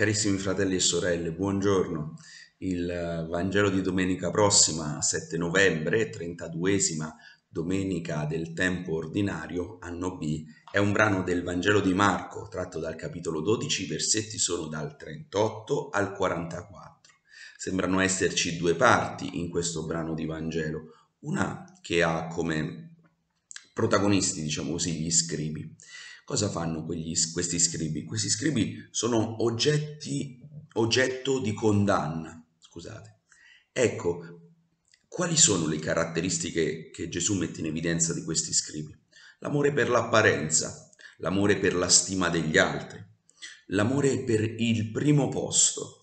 Carissimi fratelli e sorelle, buongiorno. Il eh, Vangelo di domenica prossima, 7 novembre, 32esima domenica del tempo ordinario, anno B, è un brano del Vangelo di Marco, tratto dal capitolo 12, versetti sono dal 38 al 44. Sembrano esserci due parti in questo brano di Vangelo, una che ha come protagonisti, diciamo così, gli scribi Cosa fanno quegli, questi scribi? Questi scribi sono oggetti, oggetto di condanna, scusate. Ecco, quali sono le caratteristiche che Gesù mette in evidenza di questi scribi? L'amore per l'apparenza, l'amore per la stima degli altri, l'amore per il primo posto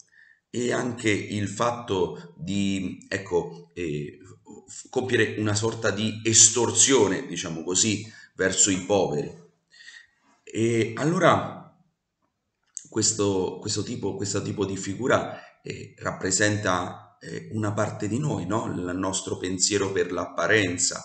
e anche il fatto di, ecco, eh, compiere una sorta di estorsione, diciamo così, verso i poveri e allora questo, questo, tipo, questo tipo, di figura eh, rappresenta eh, una parte di noi, no? il nostro pensiero per l'apparenza.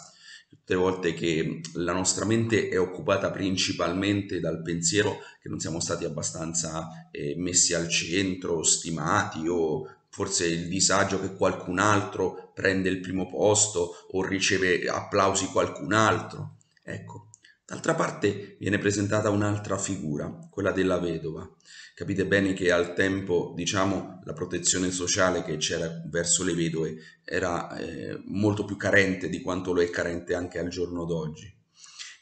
Tutte le volte che la nostra mente è occupata principalmente dal pensiero che non siamo stati abbastanza eh, messi al centro, stimati o forse il disagio che qualcun altro prende il primo posto o riceve applausi qualcun altro. Ecco, D'altra parte viene presentata un'altra figura, quella della vedova. Capite bene che al tempo, diciamo, la protezione sociale che c'era verso le vedove era eh, molto più carente di quanto lo è carente anche al giorno d'oggi.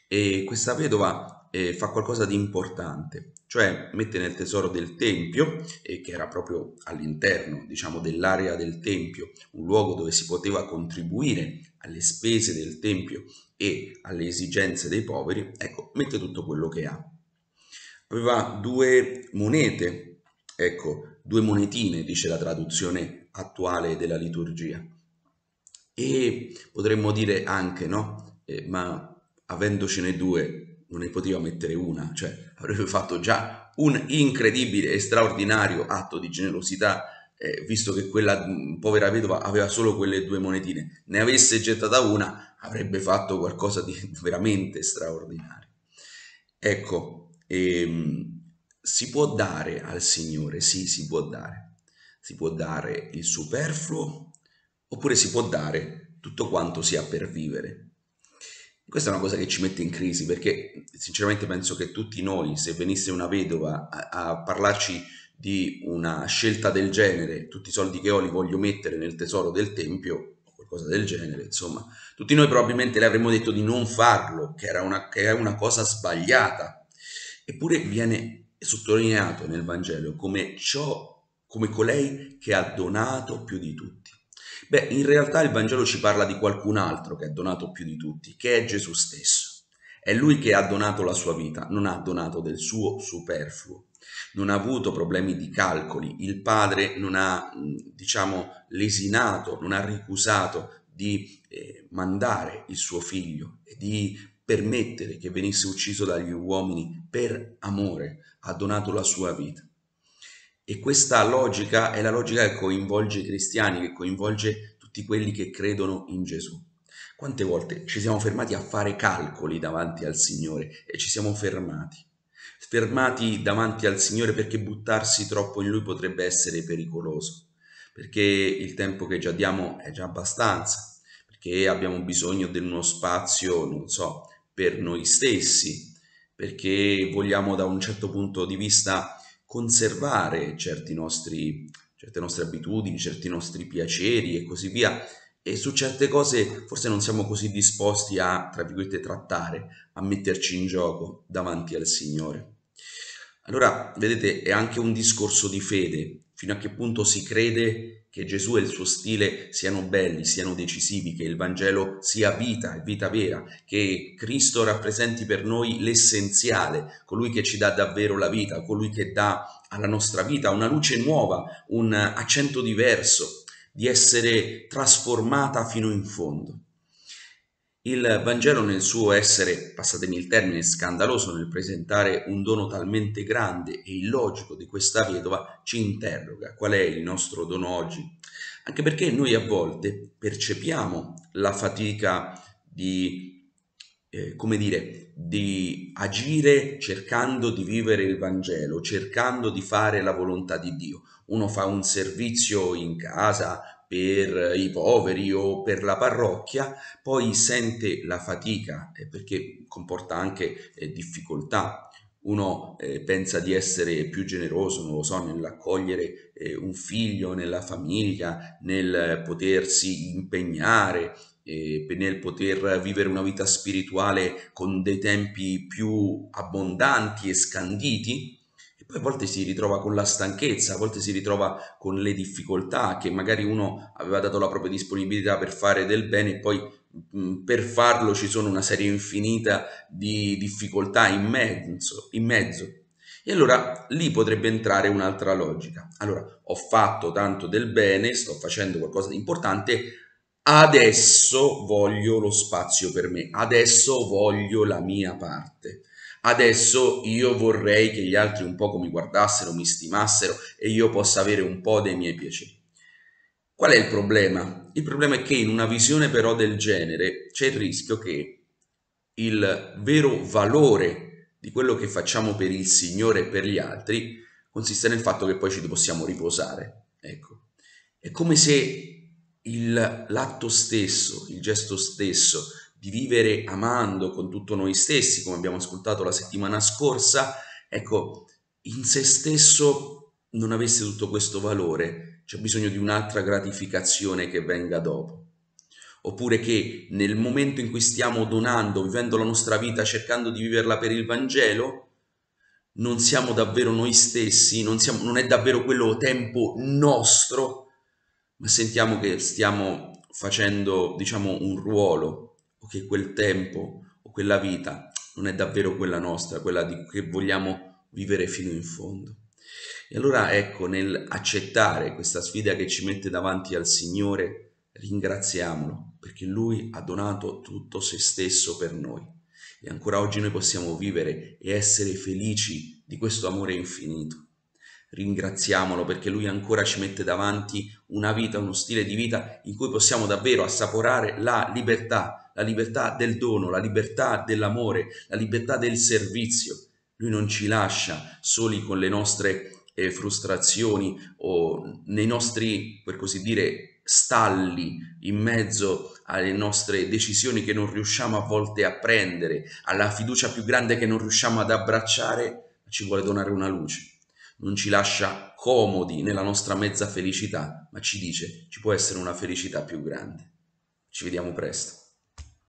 E questa vedova eh, fa qualcosa di importante cioè mette nel tesoro del Tempio, eh, che era proprio all'interno diciamo, dell'area del Tempio, un luogo dove si poteva contribuire alle spese del Tempio e alle esigenze dei poveri, ecco, mette tutto quello che ha. Aveva due monete, ecco, due monetine, dice la traduzione attuale della liturgia. E potremmo dire anche, no? Eh, ma avendocene due, non ne poteva mettere una, cioè avrebbe fatto già un incredibile e straordinario atto di generosità, eh, visto che quella mm, povera vedova aveva solo quelle due monetine, ne avesse gettata una, avrebbe fatto qualcosa di veramente straordinario. Ecco, ehm, si può dare al Signore, sì, si può dare, si può dare il superfluo oppure si può dare tutto quanto sia per vivere. Questa è una cosa che ci mette in crisi perché sinceramente penso che tutti noi, se venisse una vedova a, a parlarci di una scelta del genere, tutti i soldi che ho li voglio mettere nel tesoro del tempio, o qualcosa del genere, insomma, tutti noi probabilmente le avremmo detto di non farlo, che, era una, che è una cosa sbagliata. Eppure viene sottolineato nel Vangelo come ciò, come colei che ha donato più di tutto. Beh, in realtà il Vangelo ci parla di qualcun altro che ha donato più di tutti, che è Gesù stesso. È lui che ha donato la sua vita, non ha donato del suo superfluo. Non ha avuto problemi di calcoli, il padre non ha, mm, diciamo, lesinato, non ha ricusato di eh, mandare il suo figlio e di permettere che venisse ucciso dagli uomini per amore, ha donato la sua vita. E questa logica è la logica che coinvolge i cristiani, che coinvolge tutti quelli che credono in Gesù. Quante volte ci siamo fermati a fare calcoli davanti al Signore e ci siamo fermati? Fermati davanti al Signore perché buttarsi troppo in Lui potrebbe essere pericoloso, perché il tempo che già diamo è già abbastanza, perché abbiamo bisogno di uno spazio, non so, per noi stessi, perché vogliamo da un certo punto di vista conservare certi nostri, certe nostre abitudini, certi nostri piaceri e così via. E su certe cose forse non siamo così disposti a, tra virgolette, trattare, a metterci in gioco davanti al Signore. Allora, vedete, è anche un discorso di fede fino a che punto si crede che Gesù e il suo stile siano belli, siano decisivi, che il Vangelo sia vita e vita vera, che Cristo rappresenti per noi l'essenziale, colui che ci dà davvero la vita, colui che dà alla nostra vita una luce nuova, un accento diverso, di essere trasformata fino in fondo. Il Vangelo nel suo essere, passatemi il termine, scandaloso nel presentare un dono talmente grande e illogico di questa vedova, ci interroga qual è il nostro dono oggi. Anche perché noi a volte percepiamo la fatica di, eh, come dire, di agire cercando di vivere il Vangelo, cercando di fare la volontà di Dio. Uno fa un servizio in casa, per i poveri o per la parrocchia, poi sente la fatica eh, perché comporta anche eh, difficoltà. Uno eh, pensa di essere più generoso, non lo so, nell'accogliere un figlio nella famiglia, nel potersi impegnare, nel poter vivere una vita spirituale con dei tempi più abbondanti e scanditi, poi a volte si ritrova con la stanchezza, a volte si ritrova con le difficoltà che magari uno aveva dato la propria disponibilità per fare del bene e poi mm, per farlo ci sono una serie infinita di difficoltà in mezzo, in mezzo. E allora lì potrebbe entrare un'altra logica. Allora, ho fatto tanto del bene, sto facendo qualcosa di importante, adesso voglio lo spazio per me, adesso voglio la mia parte. Adesso io vorrei che gli altri un poco mi guardassero, mi stimassero e io possa avere un po' dei miei piaceri. Qual è il problema? Il problema è che in una visione però del genere c'è il rischio che il vero valore di quello che facciamo per il Signore e per gli altri consiste nel fatto che poi ci possiamo riposare. Ecco. È come se il, l'atto stesso, il gesto stesso, di vivere amando con tutto noi stessi, come abbiamo ascoltato la settimana scorsa, ecco, in se stesso non avesse tutto questo valore, c'è bisogno di un'altra gratificazione che venga dopo. Oppure che nel momento in cui stiamo donando, vivendo la nostra vita, cercando di viverla per il Vangelo, non siamo davvero noi stessi, non, siamo, non è davvero quello tempo nostro, ma sentiamo che stiamo facendo, diciamo, un ruolo o che quel tempo o quella vita non è davvero quella nostra, quella di, che vogliamo vivere fino in fondo. E allora ecco, nel accettare questa sfida che ci mette davanti al Signore, ringraziamolo perché Lui ha donato tutto se stesso per noi. E ancora oggi noi possiamo vivere e essere felici di questo amore infinito. Ringraziamolo perché Lui ancora ci mette davanti una vita, uno stile di vita in cui possiamo davvero assaporare la libertà, la libertà del dono, la libertà dell'amore, la libertà del servizio. Lui non ci lascia soli con le nostre eh, frustrazioni o nei nostri, per così dire, stalli in mezzo alle nostre decisioni che non riusciamo a volte a prendere, alla fiducia più grande che non riusciamo ad abbracciare, ci vuole donare una luce. Non ci lascia comodi nella nostra mezza felicità, ma ci dice ci può essere una felicità più grande. Ci vediamo presto.